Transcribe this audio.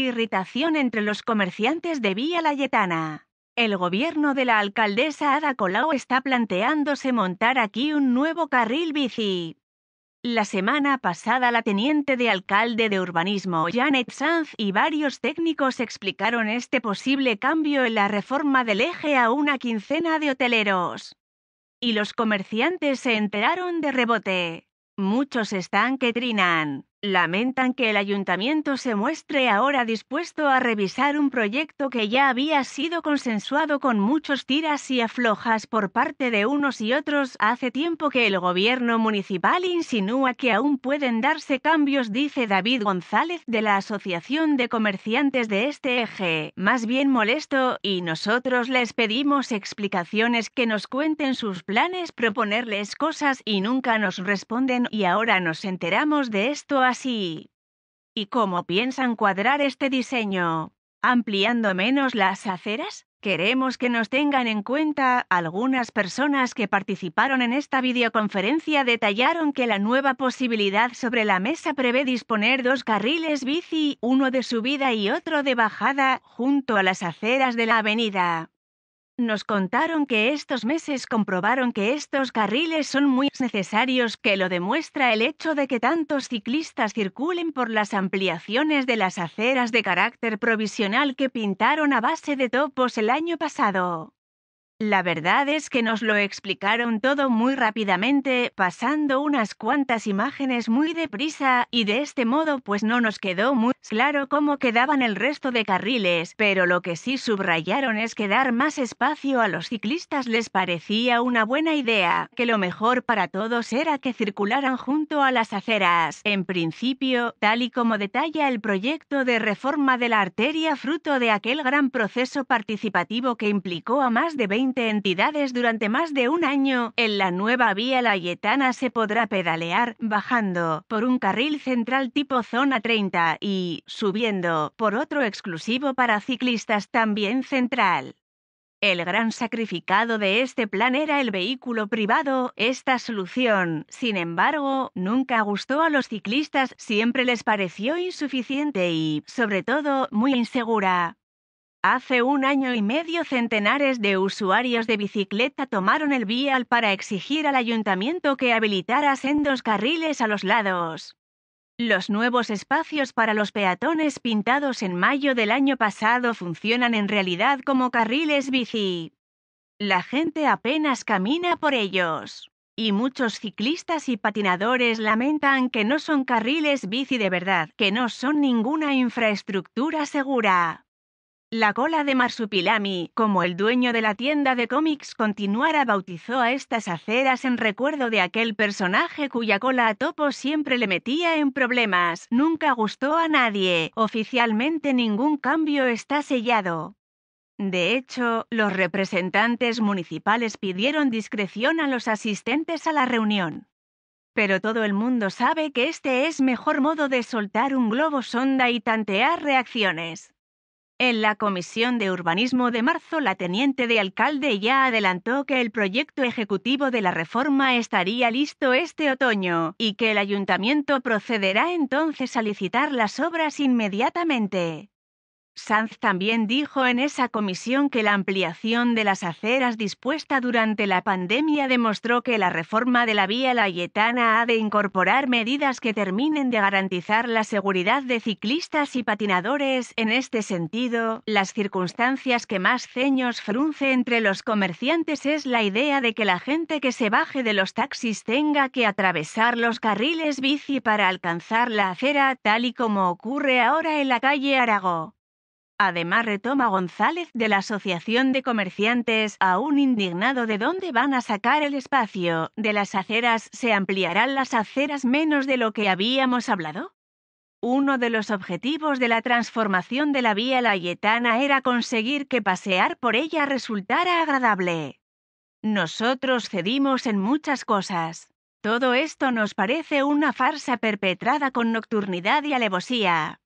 Irritación entre los comerciantes de Vía Layetana. El gobierno de la alcaldesa Ada Colau está planteándose montar aquí un nuevo carril bici. La semana pasada la teniente de alcalde de urbanismo Janet Sanz y varios técnicos explicaron este posible cambio en la reforma del eje a una quincena de hoteleros. Y los comerciantes se enteraron de rebote. Muchos están que trinan. Lamentan que el ayuntamiento se muestre ahora dispuesto a revisar un proyecto que ya había sido consensuado con muchos tiras y aflojas por parte de unos y otros hace tiempo que el gobierno municipal insinúa que aún pueden darse cambios, dice David González de la Asociación de Comerciantes de este eje, más bien molesto, y nosotros les pedimos explicaciones que nos cuenten sus planes, proponerles cosas y nunca nos responden y ahora nos enteramos de esto así. ¿Y cómo piensan cuadrar este diseño? ¿Ampliando menos las aceras? Queremos que nos tengan en cuenta, algunas personas que participaron en esta videoconferencia detallaron que la nueva posibilidad sobre la mesa prevé disponer dos carriles bici, uno de subida y otro de bajada, junto a las aceras de la avenida. Nos contaron que estos meses comprobaron que estos carriles son muy necesarios, que lo demuestra el hecho de que tantos ciclistas circulen por las ampliaciones de las aceras de carácter provisional que pintaron a base de topos el año pasado. La verdad es que nos lo explicaron todo muy rápidamente, pasando unas cuantas imágenes muy deprisa, y de este modo pues no nos quedó muy claro cómo quedaban el resto de carriles, pero lo que sí subrayaron es que dar más espacio a los ciclistas les parecía una buena idea, que lo mejor para todos era que circularan junto a las aceras. En principio, tal y como detalla el proyecto de reforma de la arteria fruto de aquel gran proceso participativo que implicó a más de 20 entidades durante más de un año, en la nueva vía Layetana se podrá pedalear bajando por un carril central tipo zona 30 y subiendo por otro exclusivo para ciclistas también central. El gran sacrificado de este plan era el vehículo privado. Esta solución, sin embargo, nunca gustó a los ciclistas, siempre les pareció insuficiente y, sobre todo, muy insegura. Hace un año y medio centenares de usuarios de bicicleta tomaron el vial para exigir al ayuntamiento que habilitara sendos carriles a los lados. Los nuevos espacios para los peatones pintados en mayo del año pasado funcionan en realidad como carriles bici. La gente apenas camina por ellos. Y muchos ciclistas y patinadores lamentan que no son carriles bici de verdad, que no son ninguna infraestructura segura. La cola de Marsupilami, como el dueño de la tienda de cómics continuara, bautizó a estas aceras en recuerdo de aquel personaje cuya cola a topo siempre le metía en problemas. Nunca gustó a nadie. Oficialmente ningún cambio está sellado. De hecho, los representantes municipales pidieron discreción a los asistentes a la reunión. Pero todo el mundo sabe que este es mejor modo de soltar un globo sonda y tantear reacciones. En la Comisión de Urbanismo de marzo, la teniente de alcalde ya adelantó que el proyecto ejecutivo de la reforma estaría listo este otoño y que el ayuntamiento procederá entonces a licitar las obras inmediatamente. Sanz también dijo en esa comisión que la ampliación de las aceras dispuesta durante la pandemia demostró que la reforma de la vía layetana ha de incorporar medidas que terminen de garantizar la seguridad de ciclistas y patinadores. En este sentido, las circunstancias que más ceños frunce entre los comerciantes es la idea de que la gente que se baje de los taxis tenga que atravesar los carriles bici para alcanzar la acera, tal y como ocurre ahora en la calle Aragó. Además retoma González de la Asociación de Comerciantes aún indignado de dónde van a sacar el espacio, de las aceras se ampliarán las aceras menos de lo que habíamos hablado. Uno de los objetivos de la transformación de la vía layetana era conseguir que pasear por ella resultara agradable. Nosotros cedimos en muchas cosas. Todo esto nos parece una farsa perpetrada con nocturnidad y alevosía.